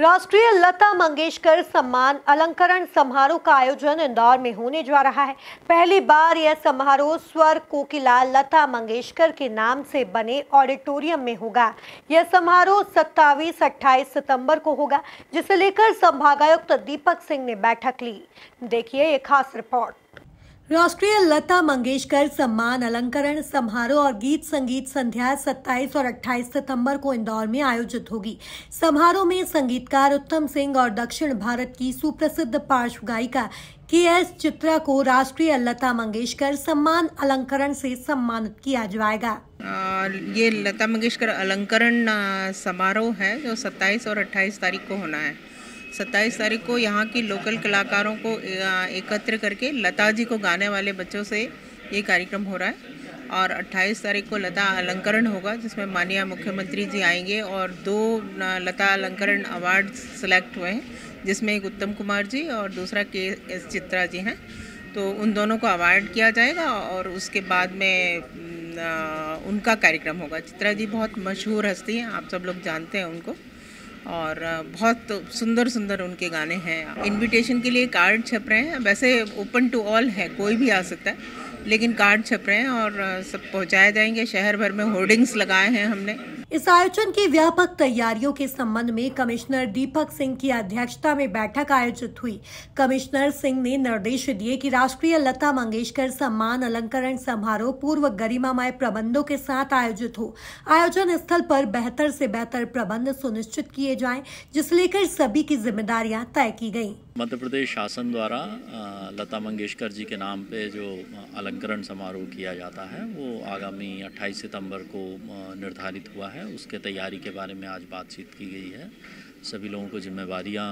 राष्ट्रीय लता मंगेशकर सम्मान अलंकरण समारोह का आयोजन इंदौर में होने जा रहा है पहली बार यह समारोह स्वर कोकिला लता मंगेशकर के नाम से बने ऑडिटोरियम में होगा यह समारोह 27 अट्ठाईस सितंबर को होगा जिसे लेकर संभागायुक्त दीपक सिंह ने बैठक ली देखिए एक खास रिपोर्ट राष्ट्रीय लता मंगेशकर सम्मान अलंकरण समारोह और गीत संगीत संध्या 27 और 28 सितंबर को इंदौर में आयोजित होगी समारोह में संगीतकार उत्तम सिंह और दक्षिण भारत की सुप्रसिद्ध पार्श्व गायिका के एस चित्रा को राष्ट्रीय लता मंगेशकर सम्मान अलंकरण से सम्मानित किया जाएगा ये लता मंगेशकर अलंकरण समारोह है जो 27 और 28 तारीख को होना है सत्ताईस तारीख को यहाँ के लोकल कलाकारों को एकत्र करके लता जी को गाने वाले बच्चों से ये कार्यक्रम हो रहा है और 28 तारीख को लता अलंकरण होगा जिसमें माननीय मुख्यमंत्री जी आएंगे और दो लता अलंकरण अवार्ड सेलेक्ट हुए हैं जिसमें एक उत्तम कुमार जी और दूसरा के एस चित्रा जी हैं तो उन दोनों को अवार्ड किया जाएगा और उसके बाद में उनका कार्यक्रम होगा चित्रा जी बहुत मशहूर हस्ती हैं आप सब लोग जानते हैं उनको और बहुत सुंदर सुंदर उनके गाने हैं इनविटेशन के लिए कार्ड छप रहे हैं वैसे ओपन टू ऑल है कोई भी आ सकता है लेकिन कार्ड छप रहे हैं और सब पहुंचाए जाएंगे शहर भर में होर्डिंग्स लगाए हैं हमने इस आयोजन की व्यापक तैयारियों के संबंध में कमिश्नर दीपक सिंह की अध्यक्षता में बैठक आयोजित हुई कमिश्नर सिंह ने निर्देश दिए कि राष्ट्रीय लता मंगेशकर सम्मान अलंकरण समारोह पूर्व गरिमामय प्रबंधों के साथ आयोजित हो आयोजन स्थल पर बेहतर से बेहतर प्रबंध सुनिश्चित किए जाएं जिस लेकर सभी की जिम्मेदारियां तय की गयी मध्य प्रदेश शासन द्वारा लता मंगेशकर जी के नाम पे जो अलंकरण समारोह किया जाता है वो आगामी 28 सितंबर को निर्धारित हुआ है उसके तैयारी के बारे में आज बातचीत की गई है सभी लोगों को जिम्मेवारियाँ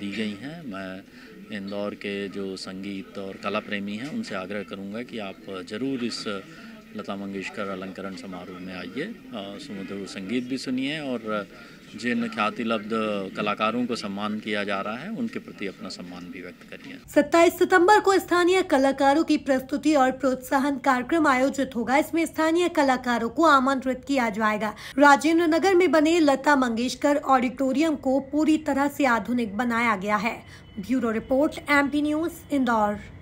दी गई हैं मैं इंदौर के जो संगीत और कला प्रेमी हैं उनसे आग्रह करूँगा कि आप ज़रूर इस लता मंगेशकर अलंकरण समारोह में आइए सुमधुर संगीत भी सुनिए और जिन ख्याति कलाकारों को सम्मान किया जा रहा है उनके प्रति अपना सम्मान भी व्यक्त करिए सत्ताईस सितंबर को स्थानीय कलाकारों की प्रस्तुति और प्रोत्साहन कार्यक्रम आयोजित होगा इसमें स्थानीय कलाकारों को आमंत्रित किया जाएगा राजेंद्र नगर में बने लता मंगेशकर ऑडिटोरियम को पूरी तरह से आधुनिक बनाया गया है bureau report MP news Indore